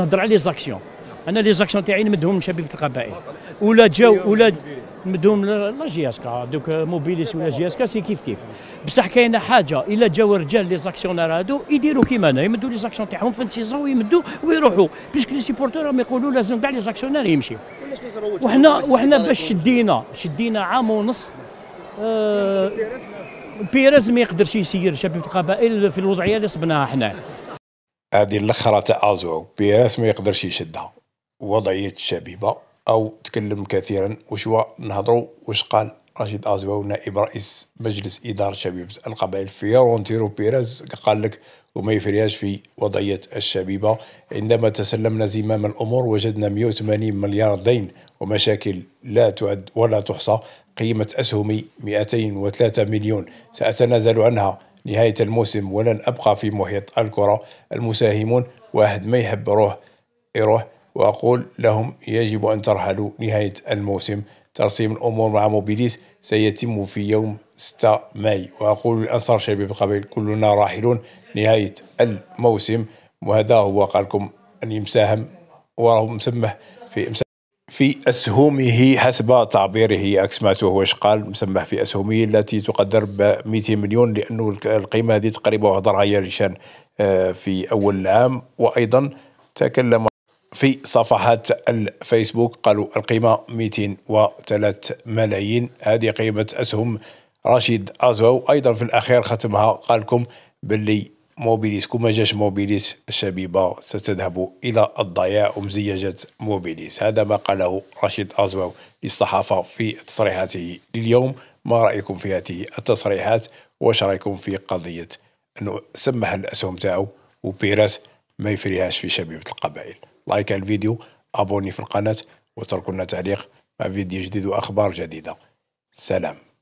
نهضر على لي زاكسيون انا لي زاكسيون تاعي نمدهم لشبيبه القبائل ولا جاو ولا نمدهم لا جي اس كا دوك موبيليس ولا جي اس كا سي كيف كيف بصح كاينه حاجه الا جاو رجال لي زاكسيون هادو يديروا كيما انا يمدوا لي زاكسيون تاعهم في السيزون ويمدوا ويروحوا باش لي سيبورتور راهم يقولوا لازم كاع لي زاكسيونير يمشيو وحنا وحنا باش شدينا شدينا عام ونص آه بيريز ما يقدرش يسير شبيبه القبائل في الوضعيه اللي صبناها حنا هذه الاخرى تاع ازو بيراس ما يقدرش يشدها وضعيه الشبيبه او تكلم كثيرا واش هو نهضروا واش قال رشيد ازو نائب رئيس مجلس اداره شبيبه القبائل فيورونتيرو بيراز قال لك وما يفرياش في وضعيه الشبيبه عندما تسلمنا زمام الامور وجدنا 180 مليار دين ومشاكل لا تعد ولا تحصى قيمه اسهم 203 مليون ساتنازل عنها نهاية الموسم ولن أبقى في محيط الكرة المساهمون واحد ما يحب روح يروح وأقول لهم يجب أن ترحلوا نهاية الموسم ترسيم الأمور مع موبيليس سيتم في يوم 6 ماي وأقول لأنصار شباب القبيل كلنا راحلون نهاية الموسم وهذا هو قالكم أن يمساهم وراه مسمح في إمساك في أسهمه حسب تعبيره عكس ما هو قال مسمح في أسهمه التي تقدر ب 200 مليون لأنه القيمة هذه تقريبا هضرها يرشان آه، في أول العام وأيضا تكلم في صفحات الفيسبوك قالوا القيمة 203 ملايين هذه قيمة أسهم رشيد أزو أيضا في الأخير ختمها قالكم باللي موبيليس كما جاش موبيليس الشبيبة ستذهب إلى الضياع ومزيجة موبيليس هذا ما قاله رشيد أزواو للصحافة في تصريحاته لليوم ما رأيكم في هذه التصريحات واش رأيكم في قضية أنه سمح الأسهم تاعو وبيراس ما يفريهاش في شبيبة القبائل لايك الفيديو أبوني في القناة واتركوا لنا تعليق مع فيديو جديد وأخبار جديدة سلام